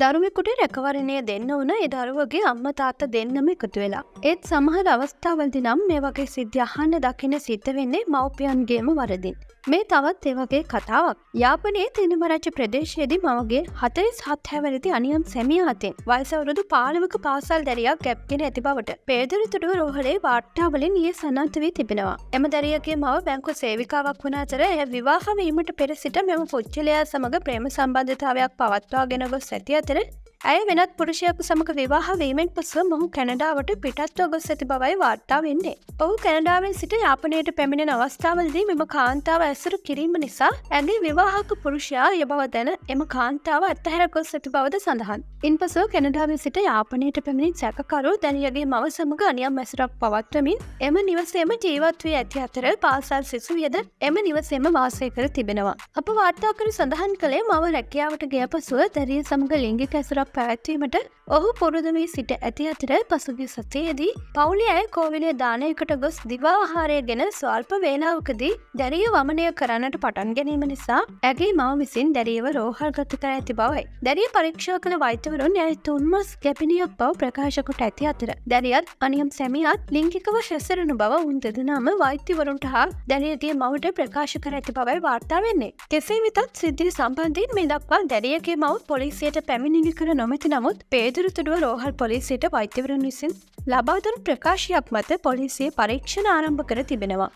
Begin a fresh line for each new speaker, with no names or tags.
දරුවෙකුට රැකවරණය දෙන්න ඕන ඒ දරුවගේ අම්ම තාත්ත දෙන්නම එකතු වෙලා. ඒත් සමහර අවස්ථාවලදි නම් මේ වගේ සිද්ධහන්න දකින සිත වෙන්නේ මව්පියන්ගේම වරදින්. මේ තවත් ඒවගේ කතාවක්. යාපනයේ තිනමරච්ච ප්‍රදේශයේදී මවගේ හතයිස් හත්හැවරදි අනියම් සැමිය අතෙන් වයිසවරුදු පාලවක පාසල් දැරියක් ගැප්ගෙන ඇති බවට පේදරිතුඩුව රෝහලේ වාට්ටාවලින් ඒ සනන්ත වී තිබෙනවා. එම දැරියගේ මව බැංකු සේවිකාවක් වුණ අතර එය විවාහවීමට පෙර සිට මෙම පුච්චලයා සමඟ ප්‍රේම සම්බන්ධතාවයක් පවත්වාගෙන ගොස් ඇති てる ඇය වෙනත් පුරුෂයකු සමඟ විවාහ වීමෙන් පසුව මොහු කැනඩාවට පිටත්ව ගොස් ඇති බවයි වාර්තා වෙන්නේ. ඔහු කැනඩාවෙන් සිට යාපනයට පැමිණෙන අවස්ථාවලදී මෙම කාන්තාව ඇසුරු කිරීම නිසා ඇගේ විවාහක පුරුෂයා යබව දැන එම කාන්තාව අත්තහැර ගොස් ඇති බවද සඳහන්. ඉන් පසුව කැනඩාවෙන් සිට යාපනයට පැමිණි සැකකරු දැනියගේ මව සමඟ අනියම් ඇසරක් පවත්වමින් එම නිවසේම ජීවත් වී ඇති අතර පාසල් සිසුවියද එම නිවසේම වාසය කර තිබෙනවා. අප වාර්තාකරු සඳහන් කළේ මව රැකියාවට ගිය පසුව දැරිය සමඟ ලිංගික ඇසරක් පැවැත්වීමට ඔහු පුරුදුමී සිට ඇති අතර පසුගිය සතියේදී පවුලි අය කෝවිලේ දානයකට ගොස් දිවාහාරය ගෙන ස්වල්ප වේලාවකදී දැරිය වමනය කරන්නට පටන් ගැනීම නිසා ඇගේ මව විසින් දැරියව රෝහල් ගත කර ඇති බවයි. දැරිය පරීක්ෂා කළ වෛතවරුන් ඇය තුන්මස් කැපිනියක් බව ප්‍රකාශකොට ඇති අතර දැරියත් අනියම් සැමියත් ලිංකිකව ශෙසරණු බව උන්දෙදනම වෛත්‍යවරුන්ට හා දැරියගේ මවට ප්‍රකාශ කර ඇති බවයි වාර්තා වෙන්නේ. කෙසේ විතත් සිද්ධිය සම්බන්ධීන් මේ දක්වා දැරියගේ මව් පොලිසියට පැමිණිලි කරන නොමැති නමුත් පේදුරතුඩුව රෝහල් පොලිසියට වෛත්‍යවරුන් විසින් ලබාදුන් ප්‍රකාශයක් මත පොලිසිය පරීක්ෂණ ආරම්භ කර තිබෙනවා.